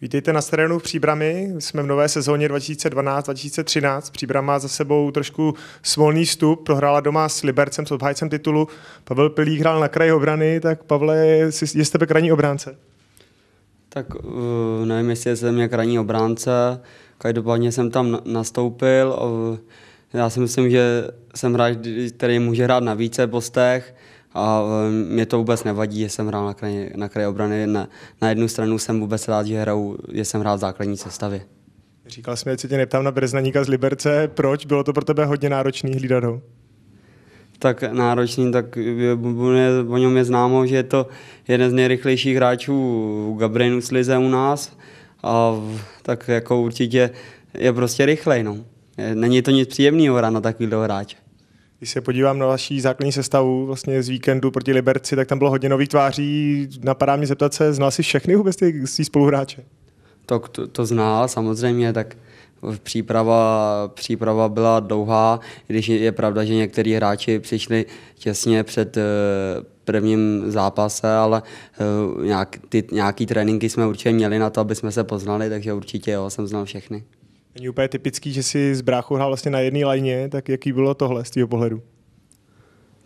Vítejte na terénu v Příbrami. Jsme v nové sezóně 2012-2013. Příbram má za sebou trošku smolný stup. Prohrála doma s Libercem, s obhájcem titulu. Pavel Pilík hrál na kraji obrany, tak Pavle, je z tebe krajní obránce? Tak eh, nevím, jestli jsem je krajní obránce. Každopádně jsem tam nastoupil. Eh, já si myslím, že jsem hráč, který může hrát na více postech a eh, mě to vůbec nevadí, že jsem hrál na kraji, na kraji obrany. Na, na jednu stranu jsem vůbec rád, že, hraju, že jsem hrál v základní sestavě. Říkal jsem, že tě neptám na Breznaníka z Liberce. Proč? Bylo to pro tebe hodně náročný hlídat ho? tak náročný, tak je, o něm je známo, že je to jeden z nejrychlejších hráčů Gabrielu Slize u nás. A tak jako určitě je prostě rychlej. No. Není to nic příjemného hrát na takovýhle hráče. Když se podívám na vaší základní sestavu vlastně z víkendu proti Liberci, tak tam bylo hodně nových tváří. Napadá mě zeptat se, znal jsi všechny vůbec ty svý spoluhráče? To, to, to znal samozřejmě, tak příprava, příprava byla dlouhá, když je pravda, že někteří hráči přišli těsně před eh, prvním zápase, ale eh, nějak, ty, nějaký tréninky jsme určitě měli na to, aby jsme se poznali, takže určitě jo, jsem znal všechny. Není úplně typický, že si z bráchu hrál vlastně na jedné lajně, tak jaký bylo tohle z tvého pohledu?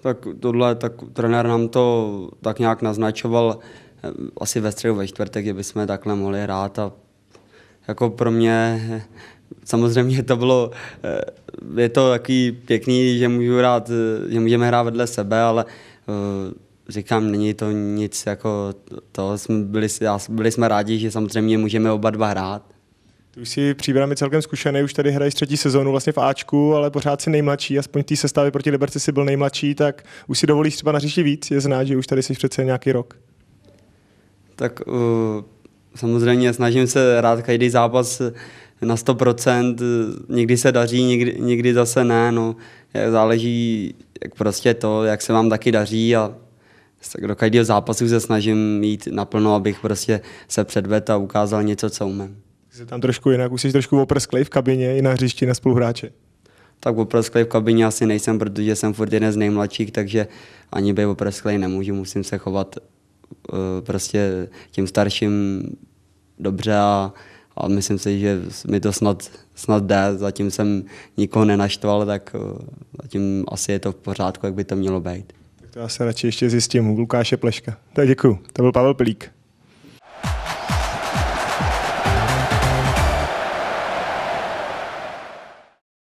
Tak tohle, tak trenér nám to tak nějak naznačoval eh, asi ve středu, ve čtvrtek, že bychom takhle mohli hrát a jako pro mě eh, samozřejmě to bylo, eh, je to takový pěkný, že můžu hrát, že můžeme hrát vedle sebe, ale říkám, není to nic jako to, byli, byli jsme rádi, že samozřejmě můžeme oba dva hrát. Ty už si příbrami celkem zkušený, už tady hraješ třetí sezónu vlastně v Ačku, ale pořád si nejmladší, aspoň v té sestavě proti Liberci si byl nejmladší, tak už si dovolíš třeba na hřišti víc, je znát, že už tady jsi přece nějaký rok. Tak uh, samozřejmě snažím se rád každý zápas na 100%, někdy se daří, někdy, někdy zase ne, no. Eh, záleží jak prostě to, jak se vám taky daří a tak do každého zápasu se snažím jít naplno, abych prostě se předvedl a ukázal něco, co umím. Jsi tam trošku jinak, už jsi trošku oprsklej v kabině i na hřišti na spoluhráče. Tak oprsklej v kabině asi nejsem, protože jsem furt jeden z nejmladších, takže ani by oprsklej nemůžu, musím se chovat eh, prostě tím starším dobře a, a myslím si, že mi to snad, snad jde, zatím jsem nikoho nenaštval, tak eh, zatím asi je to v pořádku, jak by to mělo být. Tak to já se radši ještě zjistím u Lukáše Pleška. Tak děkuju. To byl Pavel Pilík.